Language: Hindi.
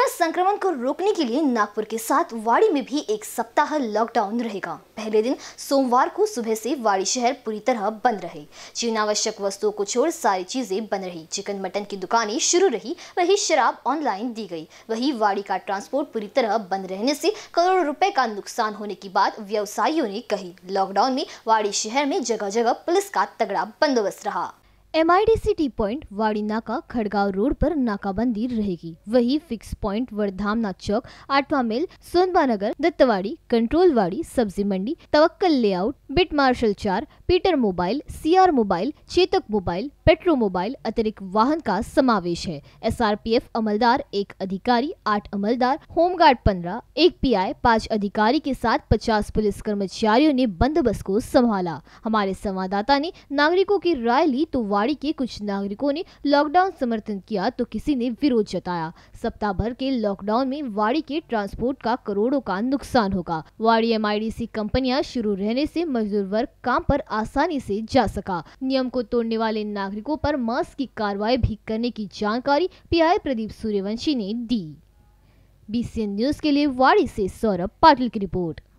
कोरोना संक्रमण को रोकने के लिए नागपुर के साथ वाड़ी में भी एक सप्ताह लॉकडाउन रहेगा पहले दिन सोमवार को सुबह से वाड़ी शहर पूरी तरह बंद रहे जीवनावश्यक वस्तुओं को छोड़ सारी चीजें बंद रही चिकन मटन की दुकानें शुरू रही वही शराब ऑनलाइन दी गई वही वाड़ी का ट्रांसपोर्ट पूरी तरह बंद रहने से करोड़ों रुपए का नुकसान होने की बात व्यवसायियों ने कही लॉकडाउन में वाड़ी शहर में जगह जगह पुलिस का तगड़ा बंदोबस्त रहा एमआईडीसी टी पॉइंट वाड़ी नाका खड़गांव रोड पर नाकाबंदी रहेगी वही फिक्स पॉइंट वरधामना चौक आठवा मेल सोनबा नगर दत्तवाड़ी कंट्रोल वाड़ी सब्जी मंडी तवक्कल लेआउट बिट मार्शल चार Peter mobile CR mobile Chetak mobile petro mobile अतिरिक्त वाहन का समावेश है एसआरपीएफ अमलदार एक अधिकारी आठ अमलदार होमगार्ड पंद्रह एक आई पाँच अधिकारी के साथ पचास पुलिस कर्मचारियों ने बंदोबस्त को संभाला हमारे संवाददाता ने नागरिकों की राय ली तो रेवाड़ी के कुछ नागरिकों ने लॉकडाउन समर्थन किया तो किसी ने विरोध जताया सप्ताह भर के लॉकडाउन में वाड़ी के ट्रांसपोर्ट का करोड़ों का नुकसान होगा वाड़ी एम आई कंपनियां शुरू रहने से मजदूर वर्ग काम पर आसानी से जा सका नियम को तोड़ने वाले नागरिकों पर मास्क की कार्रवाई भी करने की जानकारी पी प्रदीप सूर्यवंशी ने दी बी न्यूज के लिए वाड़ी ऐसी सौरभ पाटिल की रिपोर्ट